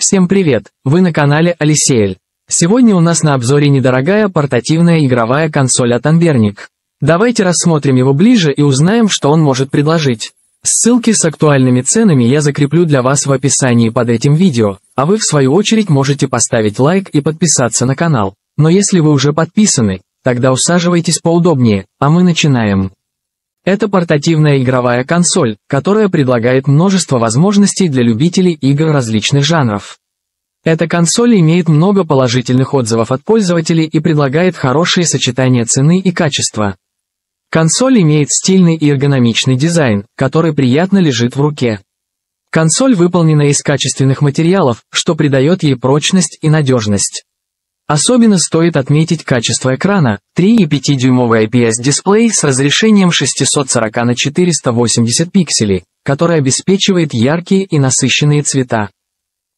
Всем привет! Вы на канале Алисеэль. Сегодня у нас на обзоре недорогая портативная игровая консоль от Анберник. Давайте рассмотрим его ближе и узнаем, что он может предложить. Ссылки с актуальными ценами я закреплю для вас в описании под этим видео, а вы в свою очередь можете поставить лайк и подписаться на канал. Но если вы уже подписаны, тогда усаживайтесь поудобнее, а мы начинаем. Это портативная игровая консоль, которая предлагает множество возможностей для любителей игр различных жанров. Эта консоль имеет много положительных отзывов от пользователей и предлагает хорошее сочетание цены и качества. Консоль имеет стильный и эргономичный дизайн, который приятно лежит в руке. Консоль выполнена из качественных материалов, что придает ей прочность и надежность. Особенно стоит отметить качество экрана, 3,5-дюймовый IPS-дисплей с разрешением 640 на 480 пикселей, который обеспечивает яркие и насыщенные цвета.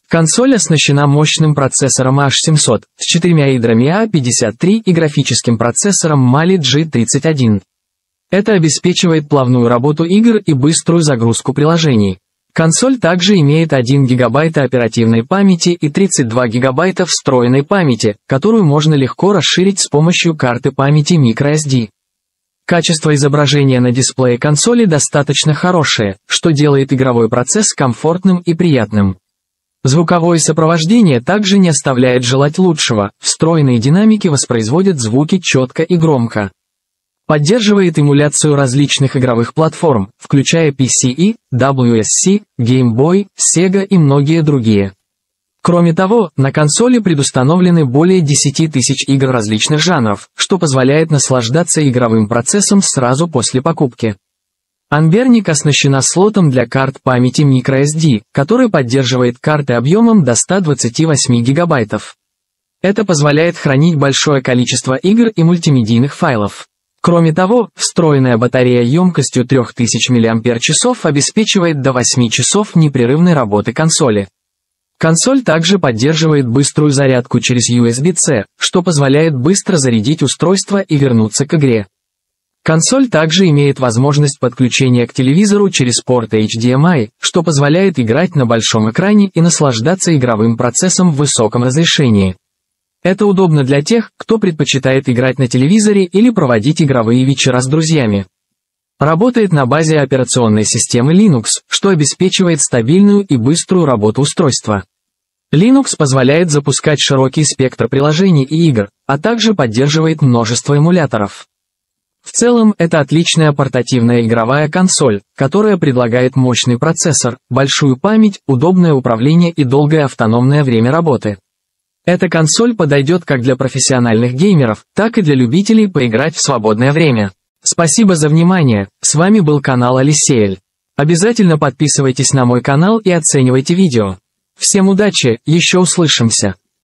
Консоль оснащена мощным процессором H700 с четырьмя ядрами A53 а и графическим процессором Mali G31. Это обеспечивает плавную работу игр и быструю загрузку приложений. Консоль также имеет 1 ГБ оперативной памяти и 32 ГБ встроенной памяти, которую можно легко расширить с помощью карты памяти microSD. Качество изображения на дисплее консоли достаточно хорошее, что делает игровой процесс комфортным и приятным. Звуковое сопровождение также не оставляет желать лучшего, встроенные динамики воспроизводят звуки четко и громко. Поддерживает эмуляцию различных игровых платформ, включая и WSC, Game Boy, Sega и многие другие. Кроме того, на консоли предустановлены более 10 тысяч игр различных жанров, что позволяет наслаждаться игровым процессом сразу после покупки. Анберник оснащена слотом для карт памяти microSD, который поддерживает карты объемом до 128 гигабайтов. Это позволяет хранить большое количество игр и мультимедийных файлов. Кроме того, встроенная батарея емкостью 3000 мАч обеспечивает до 8 часов непрерывной работы консоли. Консоль также поддерживает быструю зарядку через USB-C, что позволяет быстро зарядить устройство и вернуться к игре. Консоль также имеет возможность подключения к телевизору через порты HDMI, эм что позволяет играть на большом экране и наслаждаться игровым процессом в высоком разрешении. Это удобно для тех, кто предпочитает играть на телевизоре или проводить игровые вечера с друзьями. Работает на базе операционной системы Linux, что обеспечивает стабильную и быструю работу устройства. Linux позволяет запускать широкий спектр приложений и игр, а также поддерживает множество эмуляторов. В целом, это отличная портативная игровая консоль, которая предлагает мощный процессор, большую память, удобное управление и долгое автономное время работы. Эта консоль подойдет как для профессиональных геймеров, так и для любителей поиграть в свободное время. Спасибо за внимание, с вами был канал Алисеэль. Обязательно подписывайтесь на мой канал и оценивайте видео. Всем удачи, еще услышимся.